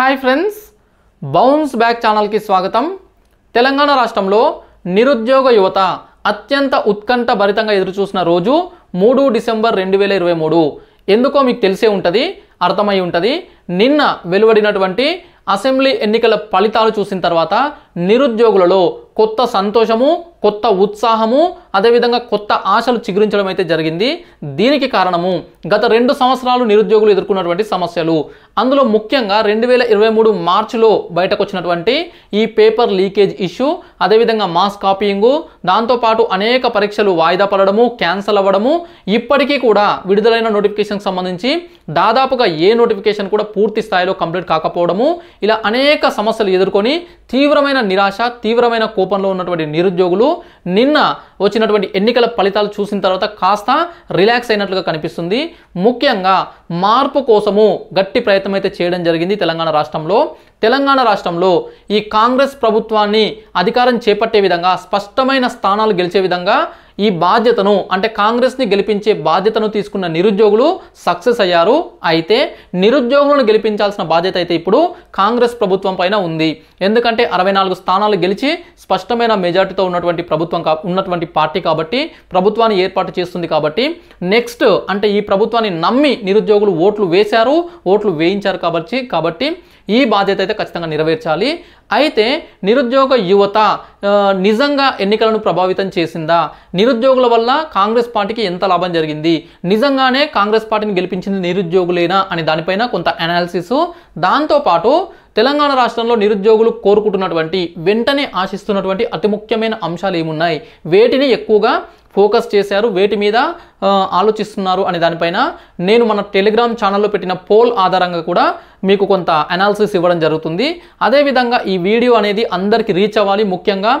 hi friends bounce back ఛానల్కి స్వాగతం తెలంగాణ రాష్ట్రంలో నిరుద్యోగ యువత అత్యంత ఉత్కంఠ భరితంగా ఎదురుచూసిన రోజు మూడు డిసెంబర్ రెండు వేల ఇరవై మూడు ఎందుకో మీకు తెలిసే ఉంటుంది అర్థమై ఉంటుంది నిన్న వెలువడినటువంటి అసెంబ్లీ ఎన్నికల ఫలితాలు చూసిన తర్వాత నిరుద్యోగులలో కొత్త సంతోషము కొత్త ఉత్సాహము అదేవిధంగా కొత్త ఆశలు చిగురించడం అయితే జరిగింది దీనికి కారణము గత రెండు సంవత్సరాలు నిరుద్యోగులు ఎదుర్కొన్నటువంటి సమస్యలు అందులో ముఖ్యంగా రెండు వేల ఇరవై మూడు మార్చిలో బయటకు వచ్చినటువంటి ఈ పేపర్ లీకేజ్ ఇష్యూ అదేవిధంగా మాస్ కాపీయింగు దాంతోపాటు అనేక పరీక్షలు వాయిదా పడడము క్యాన్సల్ అవ్వడము ఇప్పటికీ కూడా విడుదలైన నోటిఫికేషన్కి సంబంధించి దాదాపుగా ఏ నోటిఫికేషన్ కూడా పూర్తి స్థాయిలో కంప్లీట్ కాకపోవడము ఇలా అనేక సమస్యలు ఎదుర్కొని తీవ్రమైన నిరాశ తీవ్రమైన కోపంలో ఉన్నటువంటి నిరుద్యోగులు నిన్న వచ్చినటువంటి ఎన్నికల ఫలితాలు చూసిన తర్వాత కాస్త రిలాక్స్ అయినట్లుగా కనిపిస్తుంది ముఖ్యంగా మార్పు కోసము గట్టి ప్రయత్నం అయితే చేయడం జరిగింది తెలంగాణ రాష్ట్రంలో తెలంగాణ రాష్ట్రంలో ఈ కాంగ్రెస్ ప్రభుత్వాన్ని అధికారం చేపట్టే విధంగా స్పష్టమైన స్థానాలు గెలిచే విధంగా ఈ బాధ్యతను అంటే కాంగ్రెస్ని గెలిపించే బాధ్యతను తీసుకున్న నిరుద్యోగులు సక్సెస్ అయ్యారు అయితే నిరుద్యోగులను గెలిపించాల్సిన బాధ్యత అయితే ఇప్పుడు కాంగ్రెస్ ప్రభుత్వం పైన ఉంది ఎందుకంటే అరవై నాలుగు స్థానాలు గెలిచి స్పష్టమైన మెజార్టీతో ఉన్నటువంటి ప్రభుత్వం ఉన్నటువంటి పార్టీ కాబట్టి ప్రభుత్వాన్ని ఏర్పాటు చేస్తుంది కాబట్టి నెక్స్ట్ అంటే ఈ ప్రభుత్వాన్ని నమ్మి నిరుద్యోగులు ఓట్లు వేశారు ఓట్లు వేయించారు కాబట్టి కాబట్టి ఈ బాధ్యత అయితే ఖచ్చితంగా నెరవేర్చాలి అయితే నిరుద్యోగ యువత నిజంగా ఎన్నికలను ప్రభావితం చేసిందా నిరుద్యోగుల వల్ల కాంగ్రెస్ పార్టీకి ఎంత లాభం జరిగింది నిజంగానే కాంగ్రెస్ పార్టీని గెలిపించింది నిరుద్యోగులేనా అనే దానిపైన కొంత అనాలిసిస్ దాంతోపాటు తెలంగాణ రాష్ట్రంలో నిరుద్యోగులు కోరుకుంటున్నటువంటి వెంటనే ఆశిస్తున్నటువంటి అతి ముఖ్యమైన అంశాలు ఏమున్నాయి వేటిని ఎక్కువగా ఫోకస్ చేశారు వేటి మీద ఆలోచిస్తున్నారు అనే దానిపైన నేను మన టెలిగ్రామ్ ఛానల్లో పెట్టిన పోల్ ఆధారంగా కూడా మీకు కొంత అనాలిసిస్ ఇవ్వడం జరుగుతుంది అదేవిధంగా ఈ వీడియో అనేది అందరికీ రీచ్ అవ్వాలి ముఖ్యంగా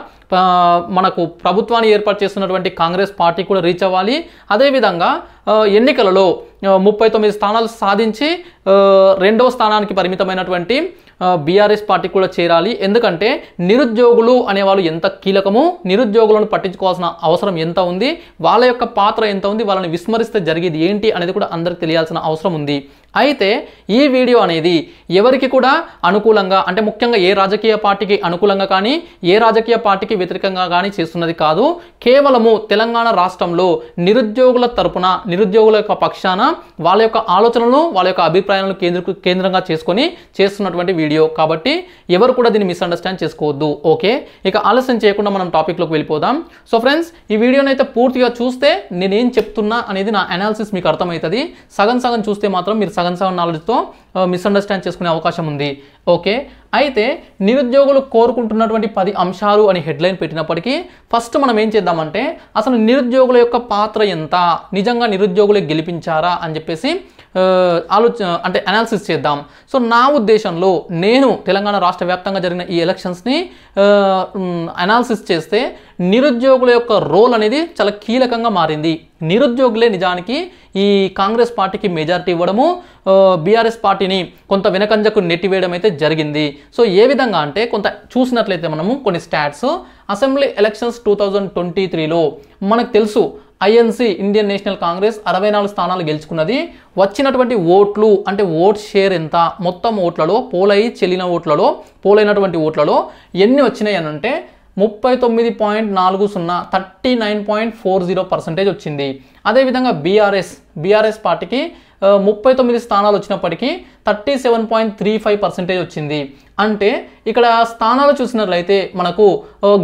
మనకు ప్రభుత్వాన్ని ఏర్పాటు చేస్తున్నటువంటి కాంగ్రెస్ పార్టీ కూడా రీచ్ అవ్వాలి అదేవిధంగా ఎన్నికలలో ముప్పై తొమ్మిది స్థానాలు సాధించి రెండవ స్థానానికి పరిమితమైనటువంటి బీఆర్ఎస్ పార్టీ కూడా చేరాలి ఎందుకంటే నిరుద్యోగులు అనేవాళ్ళు ఎంత కీలకమో నిరుద్యోగులను పట్టించుకోవాల్సిన అవసరం ఎంత ఉంది వాళ్ళ యొక్క పాత్ర ఎంత ఉంది వాళ్ళని విస్మరిస్తే జరిగేది ఏంటి అనేది కూడా అందరికి తెలియాల్సిన అవసరం ఉంది అయితే ఈ వీడియో అనేది ఎవరికి కూడా అనుకూలంగా అంటే ముఖ్యంగా ఏ రాజకీయ పార్టీకి అనుకూలంగా కానీ ఏ రాజకీయ పార్టీకి వ్యతిరేకంగా కానీ చేస్తున్నది కాదు కేవలము తెలంగాణ రాష్ట్రంలో నిరుద్యోగుల తరపున నిరుద్యోగుల యొక్క పక్షాన వాళ్ళ యొక్క ఆలోచనలను వాళ్ళ యొక్క అభిప్రాయాలను కేంద్ర కేంద్రంగా చేసుకొని చేస్తున్నటువంటి వీడియో కాబట్టి ఎవరు కూడా దీన్ని మిస్అండర్స్టాండ్ చేసుకోవద్దు ఓకే ఇక ఆలస్యం చేయకుండా మనం టాపిక్లోకి వెళ్ళిపోదాం సో ఫ్రెండ్స్ ఈ వీడియోని అయితే పూర్తిగా చూస్తే నేనేం చెప్తున్నా అనేది నా అనాలిసిస్ మీకు అర్థమవుతుంది సగం సగం చూస్తే మాత్రం మీరు సగం సగం నాలెడ్జ్తో మిస్అండర్స్టాండ్ చేసుకునే అవకాశం ఉంది ఓకే అయితే నిరుద్యోగులు కోరుకుంటున్నటువంటి పది అంశాలు అని హెడ్లైన్ పెట్టినప్పటికీ ఫస్ట్ మనం ఏం చేద్దామంటే అసలు నిరుద్యోగుల యొక్క పాత్ర ఎంత నిజంగా నిరుద్యోగులే గెలిపించారా అని చెప్పేసి ఆలోచన అంటే అనాలిసిస్ చేద్దాం సో నా ఉద్దేశంలో నేను తెలంగాణ రాష్ట్ర వ్యాప్తంగా జరిగిన ఈ ఎలక్షన్స్ని అనాలిసిస్ చేస్తే నిరుద్యోగుల యొక్క రోల్ అనేది చాలా కీలకంగా మారింది నిరుద్యోగులే నిజానికి ఈ కాంగ్రెస్ పార్టీకి మెజారిటీ ఇవ్వడము బీఆర్ఎస్ పార్టీని కొంత వెనకంజకు నెట్టివేయడం అయితే జరిగింది సో ఏ విధంగా అంటే కొంత చూసినట్లయితే మనము కొన్ని stats assembly elections two thousand twenty త్రీలో మనకు తెలుసు ఐఎన్సి ఇండియన్ నేషనల్ కాంగ్రెస్ అరవై నాలుగు స్థానాలు గెలుచుకున్నది వచ్చినటువంటి ఓట్లు అంటే ఓట్ షేర్ ఎంత మొత్తం ఓట్లలో పోలై చెల్లిన ఓట్లలో పోలైనటువంటి ఓట్లలో ఎన్ని వచ్చినాయి అని అంటే ముప్పై తొమ్మిది పాయింట్ నాలుగు సున్నా thirty nine point four zero percentage వచ్చింది అదేవిధంగా బీఆర్ఎస్ బీఆర్ఎస్ పార్టీకి ముప్పై తొమ్మిది స్థానాలు వచ్చినప్పటికీ thirty seven point three five percentage వచ్చింది అంటే ఇక్కడ స్థానాలు చూసినట్లయితే మనకు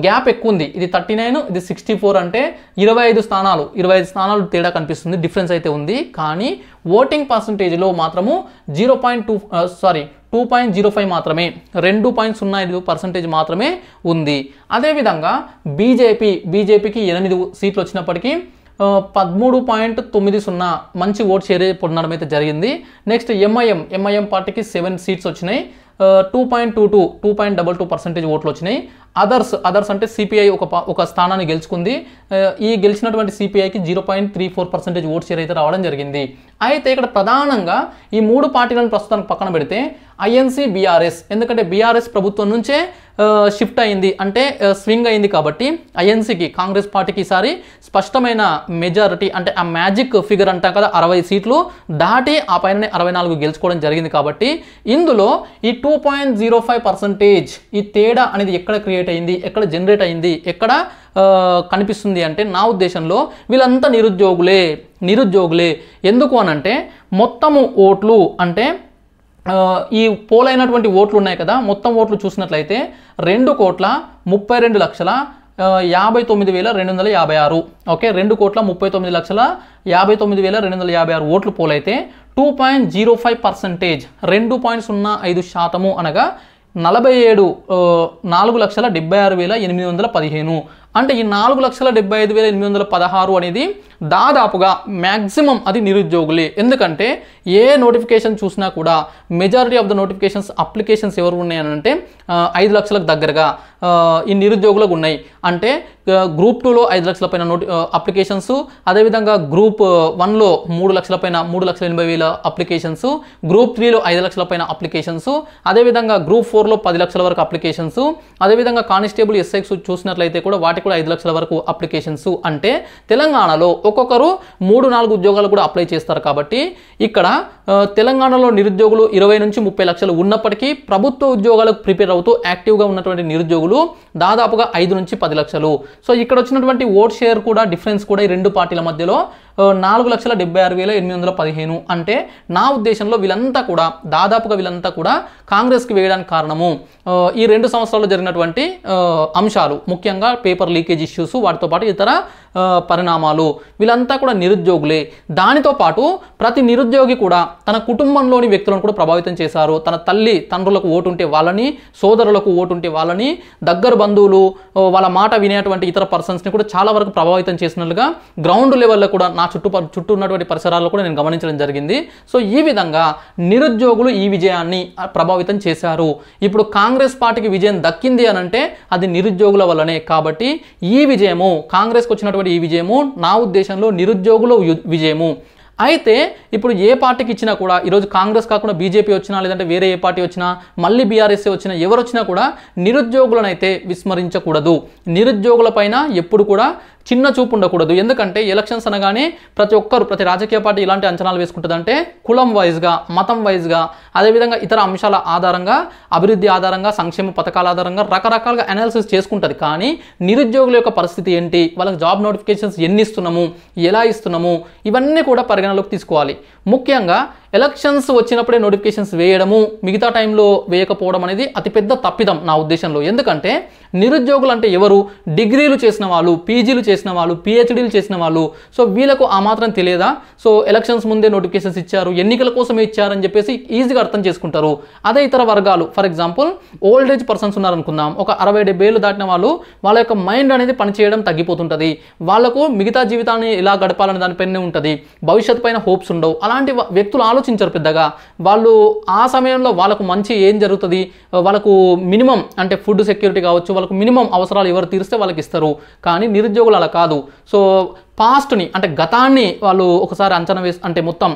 గ్యాప్ ఎక్కువ ఉంది ఇది థర్టీ నైన్ ఇది సిక్స్టీ ఫోర్ అంటే ఇరవై ఐదు స్థానాలు ఇరవై ఐదు స్థానాలు తేడా కనిపిస్తుంది డిఫరెన్స్ అయితే ఉంది కానీ ఓటింగ్ పర్సంటేజ్లో మాత్రము zero point two sorry two point zero five మాత్రమే రెండు పాయింట్ సున్నా ఐదు పర్సెంటేజ్ మాత్రమే ఉంది అదేవిధంగా బీజేపీ బీజేపీకి ఎనిమిది సీట్లు వచ్చినప్పటికీ పదమూడు పాయింట్ తొమ్మిది సున్నా మంచి ఓట్ షేర్ పొందడం అయితే జరిగింది నెక్స్ట్ ఎంఐఎం ఎంఐఎం పార్టీకి సెవెన్ సీట్స్ వచ్చినాయి two point two two two point double two percentage ఓట్లు వచ్చినాయి అదర్స్ అదర్స్ అంటే సిపిఐ ఒక ఒక స్థానాన్ని గెలుచుకుంది ఈ గెలిచినటువంటి సిపిఐకి zero point three four percentage vote share అయితే రావడం జరిగింది అయితే ఇక్కడ ప్రధానంగా ఈ మూడు పార్టీలను ప్రస్తుతానికి పక్కన పెడితే ఐఎన్సీ బీఆర్ఎస్ ఎందుకంటే బీఆర్ఎస్ ప్రభుత్వం నుంచే షిఫ్ట్ అయింది అంటే స్వింగ్ అయింది కాబట్టి ఐఎన్సీకి కాంగ్రెస్ పార్టీకి ఈసారి స్పష్టమైన మెజారిటీ అంటే ఆ మ్యాజిక్ ఫిగర్ అంటాం కదా అరవై సీట్లు దాటి ఆ పైన అరవై నాలుగు గెలుచుకోవడం జరిగింది కాబట్టి ఇందులో ఈ two point zero five percentage ఈ తేడా అనేది ఎక్కడ క్రియేట్ అయింది ఎక్కడ జనరేట్ అయింది ఎక్కడ కనిపిస్తుంది అంటే నా ఉద్దేశంలో వీళ్ళంతా నిరుద్యోగులే నిరుద్యోగులే ఎందుకు అనంటే మొత్తము ఓట్లు అంటే ఈ పోలైనటువంటి ఓట్లు ఉన్నాయి కదా మొత్తం ఓట్లు చూసినట్లయితే రెండు కోట్ల ముప్పై రెండు లక్షల యాభై తొమ్మిది వేల రెండు వందల యాభై ఆరు ఓకే రెండు కోట్ల ముప్పై తొమ్మిది లక్షల యాభై తొమ్మిది వేల రెండు వందల యాభై ఆరు ఓట్లు పోలైతే two point zero five percentage రెండు పాయింట్ సున్నా ఐదు శాతము అనగా నలభై ఏడు నాలుగు లక్షల డెబ్బై ఆరు వేల ఎనిమిది వందల పదిహేను అంటే ఈ నాలుగు లక్షల డెబ్బై ఐదు వేల ఎనిమిది వందల పదహారు అనేది దాదాపుగా మ్యాక్సిమం అది నిరుద్యోగులే ఎందుకంటే ఏ నోటిఫికేషన్ చూసినా కూడా majority of the notifications applications ఎవరు ఉన్నాయనంటే ఐదు లక్షలకు దగ్గరగా ఈ నిరుద్యోగులకు ఉన్నాయి అంటే గ్రూప్ టూలో ఐదు లక్షల పైన నోటి అప్లికేషన్స్ అదేవిధంగా గ్రూప్ వన్లో మూడు లక్షల పైన మూడు లక్షల ఎనభై వేల అప్లికేషన్స్ గ్రూప్ త్రీలో ఐదు లక్షల పైన అప్లికేషన్స్ అదేవిధంగా గ్రూప్ ఫోర్లో పది లక్షల వరకు అప్లికేషన్స్ అదేవిధంగా కానిస్టేబుల్ ఎస్ఐక్స్ చూసినట్లయితే కూడా వాటికి కూడా ఐదు లక్షల వరకు అప్లికేషన్స్ అంటే తెలంగాణలో ఒక్కొక్కరు మూడు నాలుగు ఉద్యోగాలు కూడా అప్లై చేస్తారు కాబట్టి ఇక్కడ తెలంగాణలో నిరుద్యోగులు ఇరవై నుంచి ముప్పై లక్షలు ఉన్నప్పటికీ ప్రభుత్వ ఉద్యోగాలకు ప్రిపేర్ అవుతూ యాక్టివ్గా ఉన్నటువంటి నిరుద్యోగులు దాదాపుగా ఐదు నుంచి పది లక్షలు సో ఇక్కడ వచ్చినటువంటి ఓట్ షేర్ కూడా డిఫరెన్స్ కూడా ఈ రెండు పార్టీల మధ్యలో నాలుగు లక్షల డెబ్బై ఆరు వేల ఎనిమిది వందల పదిహేను అంటే నా ఉద్దేశంలో వీళ్ళంతా కూడా దాదాపుగా వీళ్ళంతా కూడా కాంగ్రెస్కి వేయడానికి కారణము ఈ రెండు సంవత్సరాల్లో జరిగినటువంటి అంశాలు ముఖ్యంగా పేపర్ లీకేజ్ ఇష్యూస్ వాటితో పాటు ఇతర పరిణామాలు వీళ్ళంతా కూడా నిరుద్యోగులే దానితో పాటు ప్రతి నిరుద్యోగి కూడా తన కుటుంబంలోని వ్యక్తులను కూడా ప్రభావితం చేశారు తన తల్లి తండ్రులకు ఓటుంటే వాళ్ళని సోదరులకు ఓటుంటే వాళ్ళని దగ్గర బంధువులు వాళ్ళ మాట వినేటువంటి ఇతర పర్సన్స్ని కూడా చాలా వరకు ప్రభావితం చేసినట్లుగా గ్రౌండ్ లెవెల్లో కూడా నా చుట్టు చుట్టూ ఉన్నటువంటి పరిసరాల్లో కూడా నేను గమనించడం జరిగింది సో ఈ విధంగా నిరుద్యోగులు ఈ విజయాన్ని ప్రభావితం చేశారు ఇప్పుడు కాంగ్రెస్ పార్టీకి విజయం దక్కింది అని అంటే అది నిరుద్యోగుల వల్లనే కాబట్టి ఈ విజయము కాంగ్రెస్కి వచ్చినటువంటి ఉన్నటువంటి ఈ విజయము నా ఉద్దేశంలో నిరుద్యోగుల విజయము అయితే ఇప్పుడు ఏ పార్టీకి ఇచ్చినా కూడా ఈరోజు కాంగ్రెస్ కాకుండా బీజేపీ వచ్చినా లేదంటే వేరే ఏ పార్టీ వచ్చినా మళ్ళీ బీఆర్ఎస్ఏ వచ్చినా ఎవరు వచ్చినా కూడా నిరుద్యోగులను అయితే విస్మరించకూడదు పైన ఎప్పుడు కూడా చిన్న చూపు ఉండకూడదు ఎందుకంటే ఎలక్షన్స్ అనగానే ప్రతి ఒక్కరు ప్రతి రాజకీయ పార్టీ ఇలాంటి అంచనాలు వేసుకుంటుందంటే కులం వైజ్గా మతం వైజ్గా అదేవిధంగా ఇతర అంశాల ఆధారంగా అభివృద్ధి ఆధారంగా సంక్షేమ పథకాల ఆధారంగా రకరకాలుగా అనాలిసిస్ చేసుకుంటుంది కానీ నిరుద్యోగుల యొక్క పరిస్థితి ఏంటి వాళ్ళకి జాబ్ నోటిఫికేషన్స్ ఎన్ని ఇస్తున్నాము ఎలా ఇస్తున్నాము ఇవన్నీ కూడా పరిగణలోకి తీసుకోవాలి ముఖ్యంగా ఎలక్షన్స్ వచ్చినప్పుడే నోటిఫికేషన్స్ వేయడము మిగతా టైంలో వేయకపోవడం అనేది అతిపెద్ద తప్పిదం నా ఉద్దేశంలో ఎందుకంటే నిరుద్యోగులు అంటే ఎవరు డిగ్రీలు చేసిన వాళ్ళు పీజీలు చేసిన చేసిన వాళ్ళు పిహెచ్డీలు చేసిన వాళ్ళు సో వీళ్ళకు ఆ మాత్రం తెలియదా సో ఎలక్షన్స్ ముందే నోటిఫికేషన్స్ ఇచ్చారు ఎన్నికల కోసమే ఇచ్చారని చెప్పేసి ఈజీగా అర్థం చేసుకుంటారు అదే ఇతర వర్గాలు for example old age persons ఉన్నారనుకుందాం ఒక అరవై డెబ్బై ఏళ్ళు దాటిన వాళ్ళు వాళ్ళ యొక్క మైండ్ అనేది పనిచేయడం తగ్గిపోతుంటుంది వాళ్ళకు మిగతా జీవితాన్ని ఎలా గడపాలనే దానిపైనే ఉంటుంది భవిష్యత్ పైన హోప్స్ ఉండవు అలాంటి వ్యక్తులు ఆలోచించరు పెద్దగా వాళ్ళు ఆ సమయంలో వాళ్ళకు మంచి ఏం జరుగుతుంది వాళ్ళకు మినిమం అంటే ఫుడ్ సెక్యూరిటీ కావచ్చు వాళ్ళకు మినిమం అవసరాలు ఎవరు తీరిస్తే వాళ్ళకి ఇస్తారు కానీ నిరుద్యోగులు అలా కాదు సో పాస్ట్ని అంటే గతాన్ని వాళ్ళు ఒకసారి అంచనా వేసి అంటే మొత్తం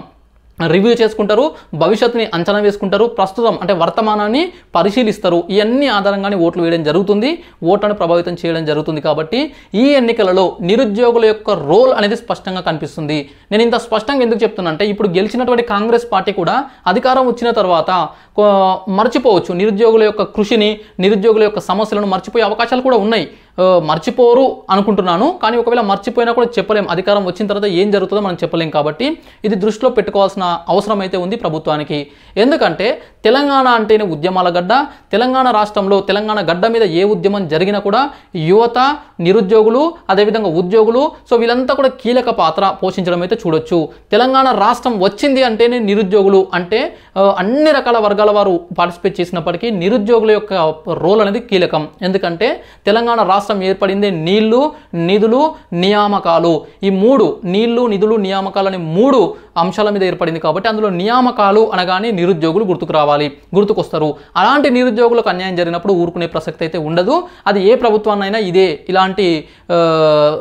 రివ్యూ చేసుకుంటారు భవిష్యత్తుని అంచనా వేసుకుంటారు ప్రస్తుతం అంటే వర్తమానాన్ని పరిశీలిస్తారు ఇవన్నీ ఆధారంగానే ఓట్లు వేయడం జరుగుతుంది ఓట్లను ప్రభావితం చేయడం జరుగుతుంది కాబట్టి ఈ ఎన్నికలలో నిరుద్యోగుల యొక్క రోల్ అనేది స్పష్టంగా కనిపిస్తుంది నేను ఇంత స్పష్టంగా ఎందుకు చెప్తున్నానంటే ఇప్పుడు గెలిచినటువంటి కాంగ్రెస్ పార్టీ కూడా అధికారం వచ్చిన తర్వాత మర్చిపోవచ్చు నిరుద్యోగుల యొక్క కృషిని నిరుద్యోగుల యొక్క సమస్యలను మర్చిపోయే అవకాశాలు కూడా ఉన్నాయి మర్చిపోరు అనుకుంటున్నాను కానీ ఒకవేళ మర్చిపోయినా కూడా చెప్పలేం అధికారం వచ్చిన తర్వాత ఏం జరుగుతుందో మనం చెప్పలేం కాబట్టి ఇది దృష్టిలో పెట్టుకోవాల్సిన అవసరం అయితే ఉంది ప్రభుత్వానికి ఎందుకంటే తెలంగాణ అంటేనే ఉద్యమాల గడ్డ తెలంగాణ రాష్ట్రంలో తెలంగాణ గడ్డ మీద ఏ ఉద్యమం జరిగినా కూడా యువత నిరుద్యోగులు అదేవిధంగా ఉద్యోగులు సో వీళ్ళంతా కూడా కీలక పాత్ర పోషించడం అయితే చూడొచ్చు తెలంగాణ రాష్ట్రం వచ్చింది అంటేనే నిరుద్యోగులు అంటే అన్ని రకాల వర్గాల వారు పార్టిసిపేట్ చేసినప్పటికీ నిరుద్యోగుల యొక్క రోల్ అనేది కీలకం ఎందుకంటే తెలంగాణ రాష్ట్రం ఏర్పడింది నీళ్లు నిధులు నియామకాలు ఈ మూడు నీళ్లు నిధులు నియామకాలు అనే మూడు అంశాల మీద ఏర్పడింది కాబట్టి అందులో నియామకాలు అనగానే నిరుద్యోగులు గుర్తుకు రావాలి రావాలి గుర్తుకొస్తారు అలాంటి నిరుద్యోగులకు అన్యాయం జరిగినప్పుడు ఊరుకునే ప్రసక్తి అయితే ఉండదు అది ఏ ప్రభుత్వాన్నైనా ఇదే ఇలాంటి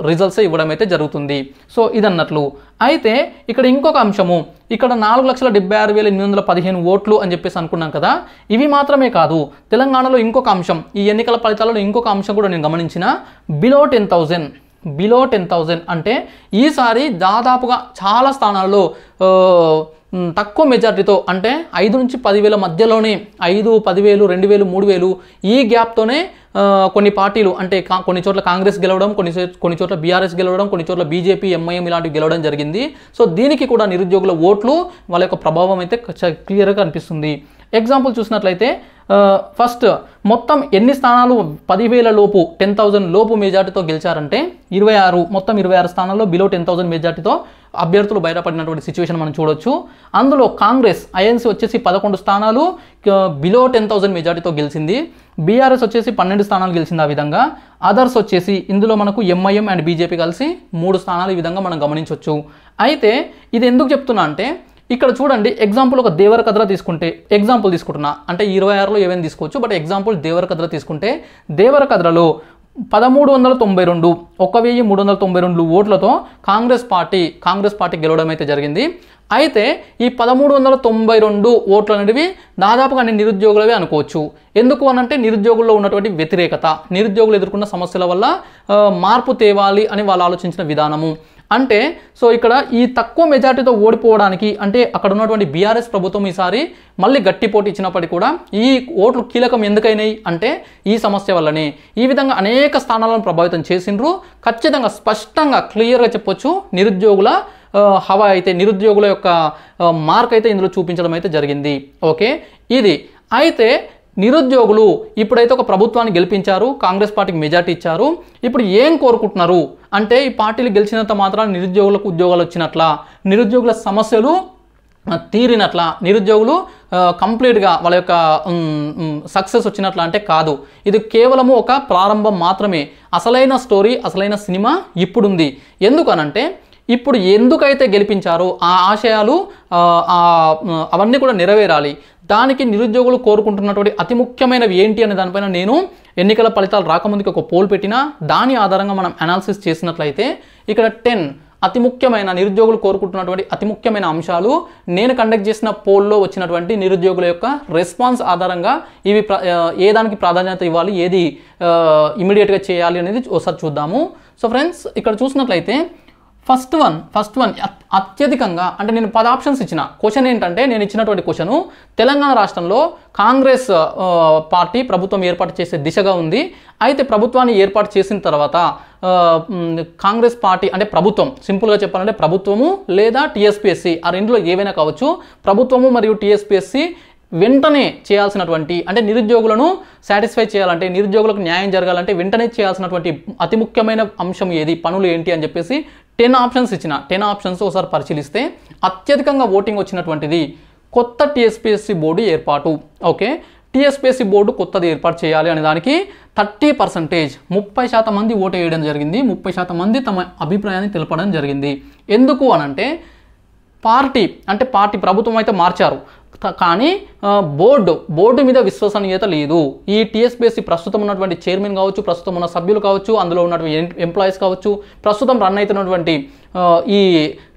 రిజల్ట్స్ ఇవ్వడం అయితే జరుగుతుంది సో ఇదన్నట్లు అయితే ఇక్కడ ఇంకొక అంశము ఇక్కడ నాలుగు లక్షల డెబ్బై ఆరు వేల ఎనిమిది వందల పదిహేను ఓట్లు అని చెప్పేసి అనుకున్నాం కదా ఇవి మాత్రమే కాదు తెలంగాణలో ఇంకొక అంశం ఈ ఎన్నికల ఫలితాలలో ఇంకొక అంశం కూడా నేను గమనించిన below ten thousand below ten thousand అంటే ఈసారి దాదాపుగా చాలా స్థానాల్లో తక్కువ మెజారిటీతో అంటే ఐదు నుంచి పదివేల మధ్యలోనే ఐదు పదివేలు రెండు వేలు మూడు వేలు ఈ గ్యాప్తోనే కొన్ని పార్టీలు అంటే కొన్ని చోట్ల కాంగ్రెస్ గెలవడం కొన్ని కొన్ని చోట్ల బీఆర్ఎస్ గెలవడం కొన్ని చోట్ల బీజేపీ ఎంఐఎం ఇలాంటివి గెలవడం జరిగింది సో దీనికి కూడా నిరుద్యోగుల ఓట్లు వాళ్ళ యొక్క ప్రభావం అయితే క్లియర్గా అనిపిస్తుంది ఎగ్జాంపుల్ చూసినట్లయితే ఫస్ట్ మొత్తం ఎన్ని స్థానాలు పదివేల లోపు టెన్ థౌజండ్ లోపు మెజార్టీతో గెలిచారంటే ఇరవై ఆరు మొత్తం ఇరవై ఆరు స్థానాల్లో బిలో టెన్ థౌజండ్ మెజార్టీతో అభ్యర్థులు బయటపడినటువంటి సిచ్యువేషన్ మనం చూడొచ్చు అందులో కాంగ్రెస్ ఐఎన్సీ వచ్చేసి పదకొండు స్థానాలు బిలో టెన్ థౌసండ్ మెజార్టీతో గెలిచింది బీఆర్ఎస్ వచ్చేసి పన్నెండు స్థానాలు గెలిచింది ఆ విధంగా అదర్స్ వచ్చేసి ఇందులో మనకు ఎంఐఎం అండ్ బీజేపీ కలిసి మూడు స్థానాలు ఈ విధంగా మనం గమనించవచ్చు అయితే ఇది ఎందుకు చెప్తున్నా అంటే ఇక్కడ చూడండి ఎగ్జాంపుల్ ఒక దేవర కథలో తీసుకుంటే ఎగ్జాంపుల్ తీసుకుంటున్నా అంటే ఇరవై ఆరులో ఏమైనా తీసుకోవచ్చు బట్ ఎగ్జాంపుల్ దేవర కథలో తీసుకుంటే దేవర కథలో పదమూడు వందల తొంభై రెండు ఒక వెయ్యి మూడు వందల తొంభై రెండు ఓట్లతో కాంగ్రెస్ పార్టీ కాంగ్రెస్ పార్టీ గెలవడం అయితే జరిగింది అయితే ఈ పదమూడు వందల తొంభై రెండు ఓట్లు అనేవి దాదాపుగా అన్ని నిరుద్యోగులవే అనుకోవచ్చు ఎందుకు అనంటే నిరుద్యోగుల్లో ఉన్నటువంటి వ్యతిరేకత నిరుద్యోగులు ఎదుర్కొన్న సమస్యల వల్ల మార్పు తేవాలి అని వాళ్ళు ఆలోచించిన విధానము అంటే సో ఇక్కడ ఈ తక్కువ మెజార్టీతో ఓడిపోవడానికి అంటే అక్కడ ఉన్నటువంటి బీఆర్ఎస్ ప్రభుత్వం ఈసారి మళ్ళీ గట్టి పోటీ ఇచ్చినప్పటికీ కూడా ఈ ఓట్లు కీలకం ఎందుకైనాయి అంటే ఈ సమస్య వల్లనే ఈ విధంగా అనేక స్థానాలను ప్రభావితం చేసిండ్రు ఖచ్చితంగా స్పష్టంగా క్లియర్గా చెప్పొచ్చు నిరుద్యోగుల హవా అయితే నిరుద్యోగుల యొక్క మార్క్ అయితే ఇందులో చూపించడం అయితే జరిగింది ఓకే ఇది అయితే నిరుద్యోగులు ఇప్పుడైతే ఒక ప్రభుత్వాన్ని గెలిపించారు కాంగ్రెస్ పార్టీకి మెజార్టీ ఇచ్చారు ఇప్పుడు ఏం కోరుకుంటున్నారు అంటే ఈ పార్టీలు గెలిచినంత మాత్రాన నిరుద్యోగులకు ఉద్యోగాలు వచ్చినట్ల నిరుద్యోగుల సమస్యలు తీరినట్ల నిరుద్యోగులు కంప్లీట్గా వాళ్ళ యొక్క సక్సెస్ వచ్చినట్ల అంటే కాదు ఇది కేవలము ఒక ప్రారంభం మాత్రమే అసలైన స్టోరీ అసలైన సినిమా ఇప్పుడుంది ఎందుకనంటే ఇప్పుడు ఎందుకైతే గెలిపించారో ఆ ఆశయాలు అవన్నీ కూడా నెరవేరాలి దానికి నిరుద్యోగులు కోరుకుంటున్నటువంటి అతి ముఖ్యమైనవి ఏంటి అనే దానిపైన నేను ఎన్నికల ఫలితాలు రాకముందుకు ఒక పోల్ పెట్టినా దాని ఆధారంగా మనం అనాలిసిస్ చేసినట్లయితే ఇక్కడ టెన్ అతి ముఖ్యమైన నిరుద్యోగులు కోరుకుంటున్నటువంటి అతి ముఖ్యమైన అంశాలు నేను కండక్ట్ చేసిన పోల్లో వచ్చినటువంటి నిరుద్యోగుల యొక్క రెస్పాన్స్ ఆధారంగా ఇవి ఏ దానికి ప్రాధాన్యత ఇవ్వాలి ఏది ఇమీడియట్గా చేయాలి అనేది ఒకసారి చూద్దాము సో ఫ్రెండ్స్ ఇక్కడ చూసినట్లయితే ఫస్ట్ వన్ ఫస్ట్ వన్ అత్యధికంగా అంటే నేను పది ఆప్షన్స్ ఇచ్చిన క్వశ్చన్ ఏంటంటే నేను ఇచ్చినటువంటి క్వశ్చను తెలంగాణ రాష్ట్రంలో కాంగ్రెస్ పార్టీ ప్రభుత్వం ఏర్పాటు చేసే దిశగా ఉంది అయితే ప్రభుత్వాన్ని ఏర్పాటు చేసిన తర్వాత కాంగ్రెస్ పార్టీ అంటే ప్రభుత్వం సింపుల్గా చెప్పాలంటే ప్రభుత్వము లేదా టీఎస్పీఎస్సీ ఆ రెండులో ఏవైనా కావచ్చు ప్రభుత్వము మరియు టీఎస్పీఎస్సీ వెంటనే చేయాల్సినటువంటి అంటే నిరుద్యోగులను సాటిస్ఫై చేయాలంటే నిరుద్యోగులకు న్యాయం జరగాలంటే వెంటనే చేయాల్సినటువంటి అతి ముఖ్యమైన అంశం ఏది పనులు ఏంటి అని చెప్పేసి టెన్ ఆప్షన్స్ ఇచ్చిన టెన్ ఆప్షన్స్ ఒకసారి పరిశీలిస్తే అత్యధికంగా ఓటింగ్ వచ్చినటువంటిది కొత్త టీఎస్పీఎస్సీ బోర్డు ఏర్పాటు ఓకే టీఎస్పీఎస్సీ బోర్డు కొత్తది ఏర్పాటు చేయాలి అనే దానికి థర్టీ పర్సెంటేజ్ ముప్పై శాతం మంది ఓటు వేయడం జరిగింది ముప్పై శాతం మంది తమ అభిప్రాయాన్ని తెలపడం జరిగింది ఎందుకు అనంటే పార్టీ అంటే పార్టీ ప్రభుత్వం అయితే మార్చారు కానీ బోర్డు బోర్డు మీద విశ్వసనీయత లేదు ఈ టీఎస్పీఎస్సీ ప్రస్తుతం ఉన్నటువంటి చైర్మన్ కావచ్చు ప్రస్తుతం ఉన్న సభ్యులు కావచ్చు అందులో ఉన్నటువంటి ఎంప్లాయీస్ కావచ్చు ప్రస్తుతం రన్ అవుతున్నటువంటి ఈ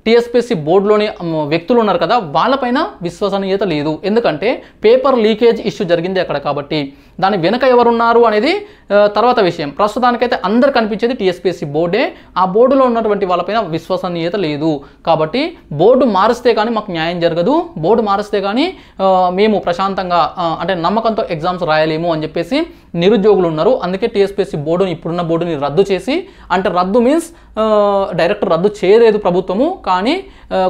టీఎస్పీఎస్సీ బోర్డులోని వ్యక్తులు ఉన్నారు కదా వాళ్ళపైన విశ్వసనీయత లేదు ఎందుకంటే పేపర్ లీకేజ్ ఇష్యూ జరిగింది అక్కడ కాబట్టి దాని వెనుక ఎవరున్నారు అనేది తర్వాత విషయం ప్రస్తుతానికైతే అందరు కనిపించేది టీఎస్పీఎస్సీ బోర్డే ఆ బోర్డులో ఉన్నటువంటి వాళ్ళపైన విశ్వసనీయత లేదు కాబట్టి బోర్డు మారిస్తే కానీ మాకు న్యాయం జరగదు బోర్డు మారిస్తే కానీ మేము ప్రశాంతంగా అంటే నమ్మకంతో ఎగ్జామ్స్ రాయలేము అని చెప్పేసి నిరుద్యోగులు ఉన్నారు అందుకే టీఎస్పీఎస్సీ బోర్డుని ఇప్పుడున్న బోర్డుని రద్దు చేసి అంటే రద్దు మీన్స్ డైరెక్ట్ రద్దు చేయలేదు ప్రభుత్వము కానీ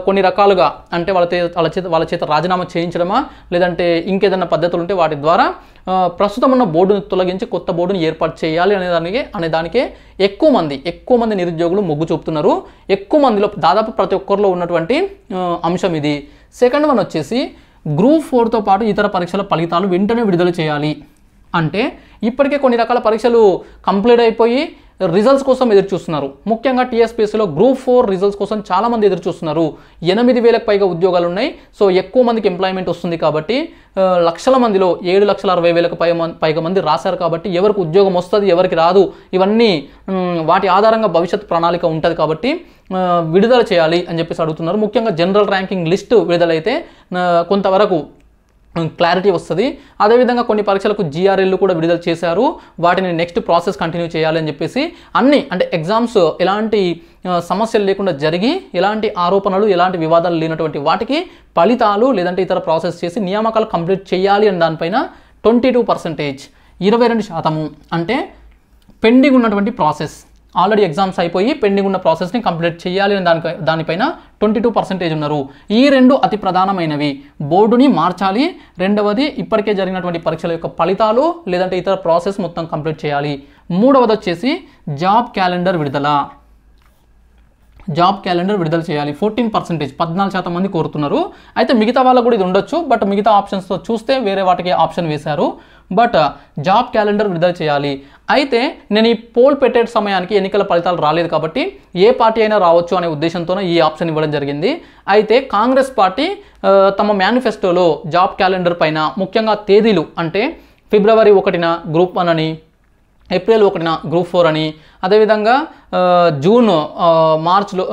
కొన్ని రకాలుగా అంటే వాళ్ళ వాళ్ళ చేత వాళ్ళ చేత రాజీనామా చేయించడమా లేదంటే ఇంకేదైనా పద్ధతులు ఉంటే వాటి ద్వారా ప్రస్తుతం ఉన్న బోర్డును తొలగించి కొత్త బోర్డును ఏర్పాటు చేయాలి అనే దానికి అనే దానికే ఎక్కువ మంది ఎక్కువ మంది నిరుద్యోగులు మొగ్గు చూపుతున్నారు ఎక్కువ మందిలో దాదాపు ప్రతి ఒక్కరిలో ఉన్నటువంటి అంశం ఇది సెకండ్ వన్ వచ్చేసి గ్రూప్ ఫోర్తో పాటు ఇతర పరీక్షల ఫలితాలు వెంటనే విడుదల చేయాలి అంటే ఇప్పటికే కొన్ని రకాల పరీక్షలు కంప్లీట్ అయిపోయి రిజల్ట్స్ కోసం ఎదురు చూస్తున్నారు ముఖ్యంగా టీఎస్పీఎస్సీలో గ్రూప్ ఫోర్ రిజల్ట్స్ కోసం చాలామంది ఎదురు చూస్తున్నారు ఎనిమిది వేలకు పైగా ఉద్యోగాలు ఉన్నాయి సో ఎక్కువ మందికి ఎంప్లాయ్మెంట్ వస్తుంది కాబట్టి లక్షల మందిలో ఏడు లక్షల అరవై వేలకు పైగా మంది రాశారు కాబట్టి ఎవరికి ఉద్యోగం వస్తుంది ఎవరికి రాదు ఇవన్నీ వాటి ఆధారంగా భవిష్యత్ ప్రణాళిక ఉంటుంది కాబట్టి విడుదల చేయాలి అని చెప్పేసి అడుగుతున్నారు ముఖ్యంగా జనరల్ ర్యాంకింగ్ లిస్టు విడుదలైతే కొంతవరకు క్లారిటీ వస్తుంది అదేవిధంగా కొన్ని పరీక్షలకు జీఆర్ఎల్లు కూడా విడుదల చేశారు వాటిని నెక్స్ట్ ప్రాసెస్ కంటిన్యూ చేయాలని చెప్పేసి అన్ని అంటే ఎగ్జామ్స్ ఎలాంటి సమస్యలు లేకుండా జరిగి ఎలాంటి ఆరోపణలు ఎలాంటి వివాదాలు లేనటువంటి వాటికి ఫలితాలు లేదంటే ఇతర ప్రాసెస్ చేసి నియామకాలు కంప్లీట్ చేయాలి అని దానిపైన ట్వంటీ టూ పర్సెంటేజ్ ఇరవై రెండు శాతము అంటే పెండింగ్ ఉన్నటువంటి ప్రాసెస్ ఆల్రెడీ ఎగ్జామ్స్ అయిపోయి పెండింగ్ ఉన్న ప్రాసెస్ని కంప్లీట్ చేయాలి అని దాని దానిపైన ట్వంటీ టూ పర్సెంటేజ్ ఉన్నారు ఈ రెండు అతి ప్రధానమైనవి బోర్డుని మార్చాలి రెండవది ఇప్పటికే జరిగినటువంటి పరీక్షల యొక్క ఫలితాలు లేదంటే ఇతర ప్రాసెస్ మొత్తం కంప్లీట్ చేయాలి మూడవది వచ్చేసి జాబ్ క్యాలెండర్ విడుదల జాబ్ క్యాలెండర్ విడుదల చేయాలి ఫోర్టీన్ పర్సెంటేజ్ పద్నాలుగు శాతం మంది కోరుతున్నారు అయితే మిగతా వాళ్ళకు కూడా ఇది ఉండొచ్చు బట్ మిగతా ఆప్షన్స్తో చూస్తే వేరే వాటికి ఆప్షన్ వేశారు బట్ జాబ్ క్యాలెండర్ విడుదల చేయాలి అయితే నేను ఈ పోల్ పెట్టే సమయానికి ఎన్నికల ఫలితాలు రాలేదు కాబట్టి ఏ పార్టీ అయినా రావచ్చు అనే ఉద్దేశంతోనే ఈ ఆప్షన్ ఇవ్వడం జరిగింది అయితే కాంగ్రెస్ పార్టీ తమ మేనిఫెస్టోలో జాబ్ క్యాలెండర్ పైన ముఖ్యంగా తేదీలు అంటే ఫిబ్రవరి ఒకటిన గ్రూప్ వన్ అని ఏప్రిల్ ఒకటిన గ్రూప్ ఫోర్ అని అదేవిధంగా జూన్ మార్చ్లో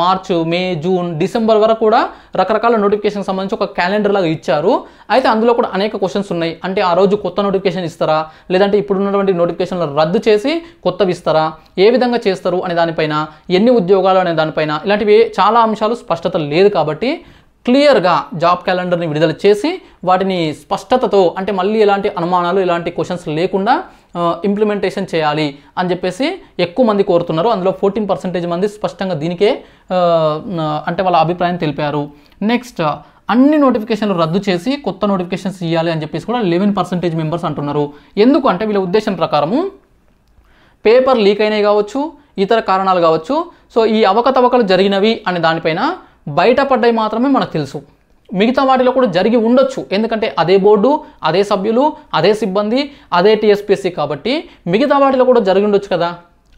మార్చ్ మే జూన్ డిసెంబర్ వరకు కూడా రకరకాల నోటిఫికేషన్ సంబంధించి ఒక క్యాలెండర్ లాగా ఇచ్చారు అయితే అందులో కూడా అనేక క్వశ్చన్స్ ఉన్నాయి అంటే ఆ రోజు కొత్త నోటిఫికేషన్ ఇస్తారా లేదంటే ఇప్పుడున్నటువంటి నోటిఫికేషన్లు రద్దు చేసి కొత్తవి ఇస్తారా ఏ విధంగా చేస్తారు అనే దానిపైన ఎన్ని ఉద్యోగాలు అనే దానిపైన ఇలాంటివి చాలా అంశాలు స్పష్టత లేదు కాబట్టి క్లియర్గా జాబ్ క్యాలెండర్ని విడుదల చేసి వాటిని స్పష్టతతో అంటే మళ్ళీ ఎలాంటి అనుమానాలు ఇలాంటి క్వశ్చన్స్ లేకుండా ఇంప్లిమెంటేషన్ చేయాలి అని చెప్పేసి ఎక్కువ మంది కోరుతున్నారు అందులో ఫోర్టీన్ పర్సెంటేజ్ మంది స్పష్టంగా దీనికే అంటే వాళ్ళ అభిప్రాయం తెలిపారు నెక్స్ట్ అన్ని నోటిఫికేషన్లు రద్దు చేసి కొత్త నోటిఫికేషన్స్ ఇవ్వాలి అని చెప్పేసి కూడా లెవెన్ పర్సెంటేజ్ మెంబర్స్ అంటున్నారు ఎందుకు అంటే వీళ్ళ ఉద్దేశం ప్రకారము పేపర్ లీక్ అయినవి కావచ్చు ఇతర కారణాలు కావచ్చు సో ఈ అవకతవకలు జరిగినవి అనే దానిపైన బయటపడ్డాయి మాత్రమే మనకు తెలుసు మిగతా వాటిలో కూడా జరిగి ఉండొచ్చు ఎందుకంటే అదే బోర్డు అదే సభ్యులు అదే సిబ్బంది అదే టీఎస్పీసీ కాబట్టి మిగతా వాటిలో కూడా జరిగి ఉండొచ్చు కదా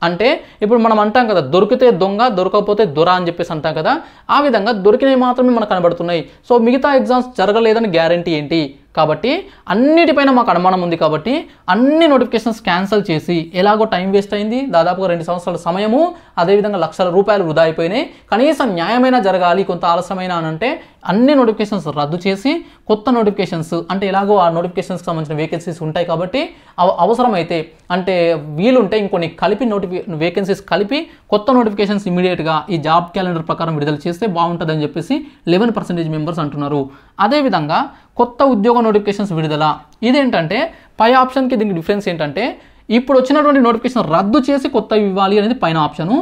అంటే ఇప్పుడు మనం అంటాం కదా దొరికితే దొంగ దొరకకపోతే దొర అని చెప్పేసి అంటాం కదా ఆ విధంగా దొరికినవి మాత్రమే మనకు కనబడుతున్నాయి సో మిగతా ఎగ్జామ్స్ జరగలేదని గ్యారంటీ ఏంటి కాబట్టి అన్నిటిపైన మాకు అనుమానం ఉంది కాబట్టి అన్ని నోటిఫికేషన్స్ క్యాన్సిల్ చేసి ఎలాగో టైం వేస్ట్ అయింది దాదాపుగా రెండు సంవత్సరాల సమయము అదేవిధంగా లక్షల రూపాయలు వృధా అయిపోయినాయి కనీసం న్యాయమైనా జరగాలి కొంత ఆలస్యమైన అని అంటే అన్ని నోటిఫికేషన్స్ రద్దు చేసి కొత్త నోటిఫికేషన్స్ అంటే ఎలాగో ఆ నోటిఫికేషన్స్కి సంబంధించిన వేకెన్సీస్ ఉంటాయి కాబట్టి అవసరమైతే అంటే వీలుంటే ఇంకొన్ని కలిపి నోటిఫి వేకెన్సీస్ కలిపి కొత్త నోటిఫికేషన్స్ ఇమీడియట్గా ఈ జాబ్ క్యాలెండర్ ప్రకారం విడుదల చేస్తే బాగుంటుందని చెప్పేసి లెవెన్ పర్సెంటేజ్ మెంబర్స్ అంటున్నారు అదేవిధంగా కొత్త ఉద్యోగ నోటిఫికేషన్స్ విడుదల ఇదేంటంటే పై ఆప్షన్కి దీనికి డిఫరెన్స్ ఏంటంటే ఇప్పుడు వచ్చినటువంటి నోటిఫికేషన్ రద్దు చేసి కొత్తవి ఇవ్వాలి అనేది పైన ఆప్షను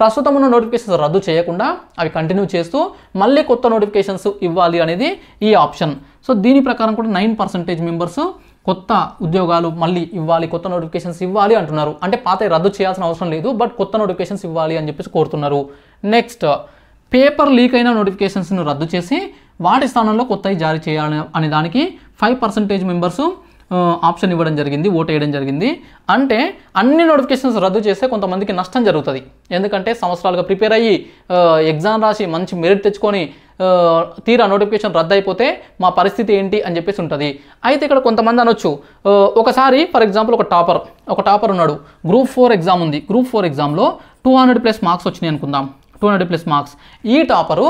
ప్రస్తుతం ఉన్న నోటిఫికేషన్స్ రద్దు చేయకుండా అవి కంటిన్యూ చేస్తూ మళ్ళీ కొత్త నోటిఫికేషన్స్ ఇవ్వాలి అనేది ఈ ఆప్షన్ సో దీని ప్రకారం కూడా నైన్ పర్సెంటేజ్ మెంబర్స్ కొత్త ఉద్యోగాలు మళ్ళీ ఇవ్వాలి కొత్త నోటిఫికేషన్స్ ఇవ్వాలి అంటున్నారు అంటే పాత రద్దు చేయాల్సిన అవసరం లేదు బట్ కొత్త నోటిఫికేషన్స్ ఇవ్వాలి అని చెప్పేసి కోరుతున్నారు నెక్స్ట్ పేపర్ లీక్ అయిన నోటిఫికేషన్స్ను రద్దు చేసి వాటి స్థానంలో కొత్తవి జారీ చేయాలి అనే దానికి ఫైవ్ పర్సెంటేజ్ మెంబర్సు ఆప్షన్ ఇవ్వడం జరిగింది ఓట్ వేయడం జరిగింది అంటే అన్ని నోటిఫికేషన్స్ రద్దు చేస్తే కొంతమందికి నష్టం జరుగుతుంది ఎందుకంటే సంవత్సరాలుగా ప్రిపేర్ అయ్యి ఎగ్జామ్ రాసి మంచి మెరిట్ తెచ్చుకొని తీరా నోటిఫికేషన్ రద్దు అయిపోతే మా పరిస్థితి ఏంటి అని చెప్పేసి ఉంటుంది అయితే ఇక్కడ కొంతమంది అనొచ్చు ఒకసారి ఫర్ ఎగ్జాంపుల్ ఒక టాపర్ ఒక టాపర్ ఉన్నాడు గ్రూప్ ఫోర్ ఎగ్జామ్ ఉంది గ్రూప్ ఫోర్ ఎగ్జామ్లో టూ హండ్రెడ్ ప్లస్ మార్క్స్ వచ్చినాయి అనుకుందాం టూ హండ్రెడ్ ప్లస్ మార్క్స్ ఈ టాపరు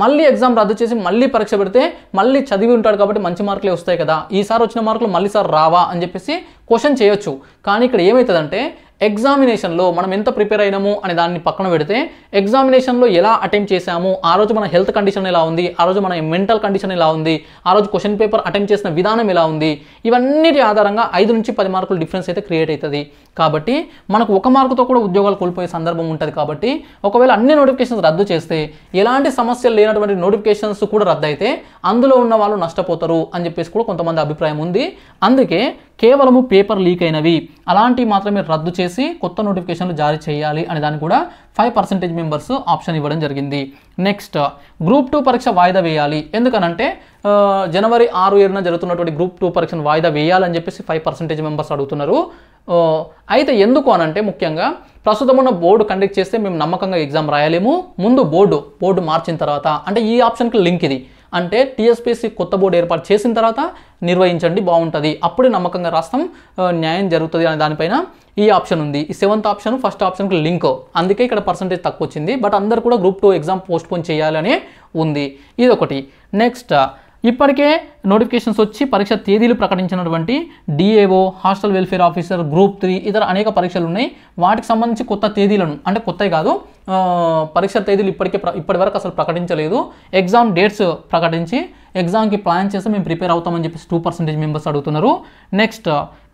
మళ్ళీ ఎగ్జామ్ రద్దు చేసి మళ్ళీ పరీక్ష పెడితే మళ్ళీ చదివి ఉంటాడు కాబట్టి మంచి మార్కులే వస్తాయి కదా ఈసారి వచ్చిన మార్కులు మళ్ళీ సార్ రావా అని చెప్పేసి క్వశ్చన్ చేయొచ్చు కానీ ఇక్కడ ఏమవుతుందంటే ఎగ్జామినేషన్లో మనం ఎంత ప్రిపేర్ అయినాము అనే దాన్ని పక్కన పెడితే ఎగ్జామినేషన్లో ఎలా అటెంప్ట్ చేశాము ఆ రోజు మన హెల్త్ కండిషన్ ఎలా ఉంది ఆ రోజు మన మెంటల్ కండిషన్ ఎలా ఉంది ఆ రోజు క్వశ్చన్ పేపర్ అటెంప్ట్ చేసిన విధానం ఎలా ఉంది ఇవన్నిటి ఆధారంగా ఐదు నుంచి పది మార్కులు డిఫరెన్స్ అయితే క్రియేట్ అవుతుంది కాబట్టి మనకు ఒక మార్కుతో కూడా ఉద్యోగాలు కోల్పోయే సందర్భం ఉంటుంది కాబట్టి ఒకవేళ అన్ని నోటిఫికేషన్స్ రద్దు చేస్తే ఎలాంటి సమస్యలు లేనటువంటి నోటిఫికేషన్స్ కూడా రద్దు అయితే అందులో ఉన్న వాళ్ళు నష్టపోతారు అని చెప్పేసి కూడా కొంతమంది అభిప్రాయం ఉంది అందుకే కేవలము పేపర్ లీక్ అయినవి అలాంటివి మాత్రమే రద్దు చేసి చేసి కొత్త నోటిఫికేషన్లు జారీ చేయాలి అనే దాన్ని కూడా ఫైవ్ పర్సెంటేజ్ మెంబర్స్ ఆప్షన్ ఇవ్వడం జరిగింది నెక్స్ట్ గ్రూప్ టూ పరీక్ష వాయిదా వేయాలి ఎందుకనంటే జనవరి ఆరు ఏడున జరుగుతున్నటువంటి గ్రూప్ టూ పరీక్షను వాయిదా వేయాలని చెప్పేసి ఫైవ్ పర్సెంటేజ్ మెంబర్స్ అడుగుతున్నారు అయితే ఎందుకు అనంటే ముఖ్యంగా ప్రస్తుతం ఉన్న బోర్డు కండక్ట్ చేస్తే మేము నమ్మకంగా ఎగ్జామ్ రాయలేము ముందు బోర్డు బోర్డు మార్చిన తర్వాత అంటే ఈ ఆప్షన్కి లింక్ ఇది అంటే టీఎస్పిసి కొత్త బోర్డు ఏర్పాటు చేసిన తర్వాత నిర్వహించండి బాగుంటుంది అప్పుడే నమ్మకంగా రాస్తాం న్యాయం జరుగుతుంది అనే దానిపైన ఈ ఆప్షన్ ఉంది ఈ సెవెంత్ ఆప్షన్ ఫస్ట్ ఆప్షన్కి లింక్ అందుకే ఇక్కడ పర్సంటేజ్ తక్కువ వచ్చింది బట్ అందరు కూడా గ్రూప్ టూ ఎగ్జామ్ పోస్ట్పోన్ చేయాలని ఉంది ఇది ఒకటి నెక్స్ట్ ఇప్పటికే నోటిఫికేషన్స్ వచ్చి పరీక్ష తేదీలు ప్రకటించినటువంటి DAO hostel welfare officer group three ఇతర అనేక పరీక్షలు ఉన్నాయి వాటికి సంబంధించి కొత్త తేదీలను అంటే కొత్తవి కాదు పరీక్ష తేదీలు ఇప్పటికే ఇప్పటి వరకు అసలు ప్రకటించలేదు ఎగ్జామ్ డేట్స్ ప్రకటించి ఎగ్జామ్కి ప్లాన్ చేస్తే మేము ప్రిపేర్ అవుతామని చెప్పేసి టూ పర్సెంటేజ్ మెంబర్స్ అడుగుతున్నారు నెక్స్ట్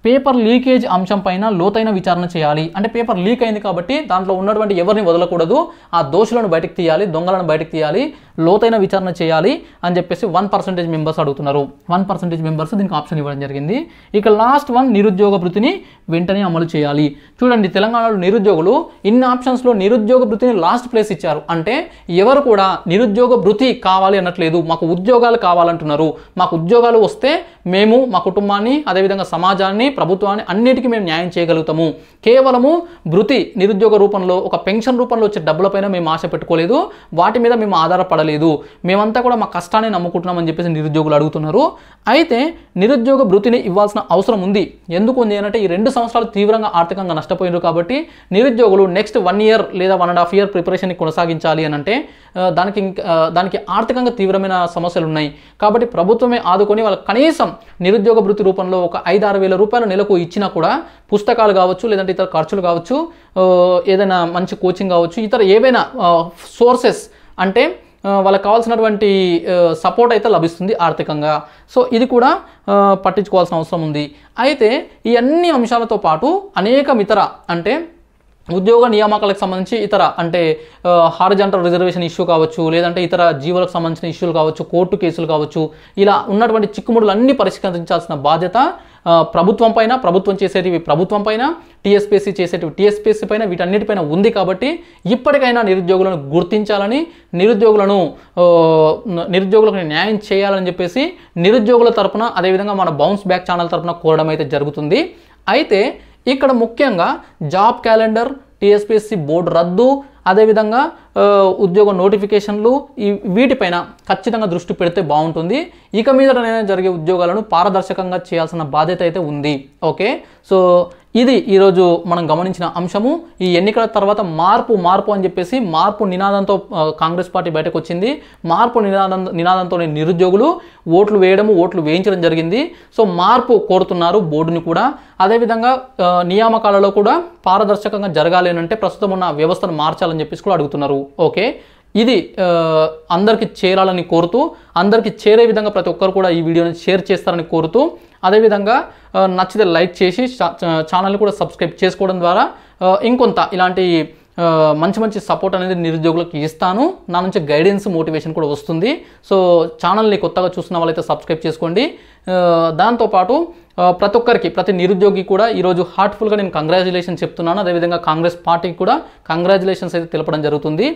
పేపర్ లీకేజ్ అంశం పైన లోతైన విచారణ చేయాలి అంటే పేపర్ లీక్ అయింది కాబట్టి దాంట్లో ఉన్నటువంటి ఎవరిని వదలకూడదు ఆ దోషులను బయటకు తీయాలి దొంగలను బయటకు తీయాలి లోతైన విచారణ చేయాలి అని చెప్పేసి వన్ పర్సెంటేజ్ మెంబర్స్ అడుగుతున్నారు వన్ పర్సెంటేజ్ మెంబర్స్ దీనికి ఆప్షన్ ఇవ్వడం జరిగింది ఇక లాస్ట్ వన్ నిరుద్యోగ భృతిని వెంటనే అమలు చేయాలి చూడండి తెలంగాణలో నిరుద్యోగులు ఇన్ని ఆప్షన్స్లో నిరుద్యోగ భృతిని లాస్ట్ ప్లేస్ ఇచ్చారు అంటే ఎవరు కూడా నిరుద్యోగ భృతి కావాలి అనట్లేదు మాకు ఉద్యోగాలు కావాలంటున్నారు మాకు ఉద్యోగాలు వస్తే మేము మా కుటుంబాన్ని అదేవిధంగా సమాజాన్ని ప్రభుత్వాన్ని అన్నిటికీ మేము న్యాయం చేయగలుగుతాము కేవలము భృతి నిరుద్యోగ రూపంలో ఒక పెన్షన్ రూపంలో వచ్చే డబ్బులపైన మేము ఆశ పెట్టుకోలేదు వాటి మీద మేము ఆధారపడలేదు మేమంతా కూడా మా కష్టాన్ని నమ్ముకుంటున్నామని చెప్పేసి నిరుద్యోగులు అడుగుతున్నారు అయితే నిరుద్యోగ భృతిని ఇవ్వాల్సిన అవసరం ఉంది ఎందుకు ఉంది అంటే ఈ రెండు సంవత్సరాలు తీవ్రంగా ఆర్థికంగా నష్టపోయినారు కాబట్టి నిరుద్యోగులు నెక్స్ట్ వన్ ఇయర్ లేదా one and half year preparation కొనసాగించాలి అని అంటే దానికి దానికి ఆర్థికంగా తీవ్రమైన సమస్యలు ఉన్నాయి కాబట్టి ప్రభుత్వమే ఆదుకొని వాళ్ళ కనీసం నిరుద్యోగ భృతి రూపంలో ఒక ఐదారు వేల రూపాయలు రూపాయలు నెలకు ఇచ్చినా కూడా పుస్తకాలు కావచ్చు లేదంటే ఇతర ఖర్చులు కావచ్చు ఏదైనా మంచి కోచింగ్ కావచ్చు ఇతర ఏవైనా సోర్సెస్ అంటే వాళ్ళకి కావాల్సినటువంటి సపోర్ట్ అయితే లభిస్తుంది ఆర్థికంగా సో ఇది కూడా పట్టించుకోవాల్సిన అవసరం ఉంది అయితే ఈ అన్ని అంశాలతో పాటు అనేక ఇతర అంటే ఉద్యోగ నియామకాలకు సంబంధించి ఇతర అంటే హారిజంటల్ రిజర్వేషన్ ఇష్యూ కావచ్చు లేదంటే ఇతర జీవులకు సంబంధించిన ఇష్యూలు కావచ్చు కోర్టు కేసులు కావచ్చు ఇలా ఉన్నటువంటి చిక్కుముడులు పరిష్కరించాల్సిన బాధ్యత ప్రభుత్వం పైన ప్రభుత్వం చేసేటివి ప్రభుత్వం పైన టీఎస్పీసీ చేసేటివి టీఎస్పీసీ పైన వీటన్నిటిపైన ఉంది కాబట్టి ఇప్పటికైనా నిరుద్యోగులను గుర్తించాలని నిరుద్యోగులను నిరుద్యోగులకు న్యాయం చేయాలని చెప్పేసి నిరుద్యోగుల తరపున అదేవిధంగా మన బౌన్స్ బ్యాక్ ఛానల్ తరపున కోరడం అయితే జరుగుతుంది అయితే ఇక్కడ ముఖ్యంగా జాబ్ క్యాలెండర్ టీఎస్పీఎస్సీ బోర్డు రద్దు అదేవిధంగా ఉద్యోగ నోటిఫికేషన్లు ఈ వీటిపైన ఖచ్చితంగా దృష్టి పెడితే బాగుంటుంది ఇక మీద జరిగే ఉద్యోగాలను పారదర్శకంగా చేయాల్సిన బాధ్యత అయితే ఉంది ఓకే సో ఇది ఈరోజు మనం గమనించిన అంశము ఈ ఎన్నికల తర్వాత మార్పు మార్పు అని చెప్పేసి మార్పు నినాదంతో కాంగ్రెస్ పార్టీ బయటకు వచ్చింది మార్పు నినాదం నినాదంతో నిరుద్యోగులు ఓట్లు వేయడము ఓట్లు వేయించడం జరిగింది సో మార్పు కోరుతున్నారు బోర్డుని కూడా అదేవిధంగా నియామకాలలో కూడా పారదర్శకంగా జరగాలి అంటే ప్రస్తుతం ఉన్న వ్యవస్థను మార్చాలని చెప్పేసి కూడా అడుగుతున్నారు ఓకే ఇది అందరికీ చేరాలని కోరుతూ అందరికీ చేరే విధంగా ప్రతి ఒక్కరు కూడా ఈ వీడియోని షేర్ చేస్తారని కోరుతూ అదేవిధంగా నచ్చితే లైక్ చేసి ఛానల్ కూడా సబ్స్క్రైబ్ చేసుకోవడం ద్వారా ఇంకొంత ఇలాంటి మంచి మంచి సపోర్ట్ అనేది నిరుద్యోగులకు ఇస్తాను నా నుంచి గైడెన్స్ మోటివేషన్ కూడా వస్తుంది సో ఛానల్ని కొత్తగా చూస్తున్న వాళ్ళైతే సబ్స్క్రైబ్ చేసుకోండి దాంతోపాటు ప్రతి ఒక్కరికి ప్రతి నిరుద్యోగి కూడా ఈరోజు హార్ట్ఫుల్గా నేను కంగ్రాచులేషన్ చెప్తున్నాను అదేవిధంగా కాంగ్రెస్ పార్టీకి కూడా కంగ్రాచులేషన్స్ అయితే తెలపడం జరుగుతుంది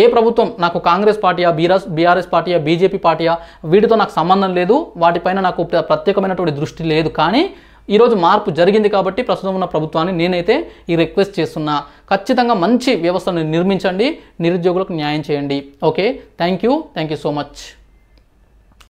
ఏ ప్రభుత్వం నాకు కాంగ్రెస్ పార్టీయా బీఆర్ఎస్ బీఆర్ఎస్ పార్టీయా బీజేపీ పార్టీయా వీటితో నాకు సంబంధం లేదు వాటిపైన నాకు ప్రత్యేకమైనటువంటి దృష్టి లేదు కానీ ఈరోజు మార్పు జరిగింది కాబట్టి ప్రస్తుతం ఉన్న ప్రభుత్వాన్ని నేనైతే ఈ రిక్వెస్ట్ చేస్తున్నా ఖచ్చితంగా మంచి వ్యవస్థను నిర్మించండి నిరుద్యోగులకు న్యాయం చేయండి okay thank you thank you so much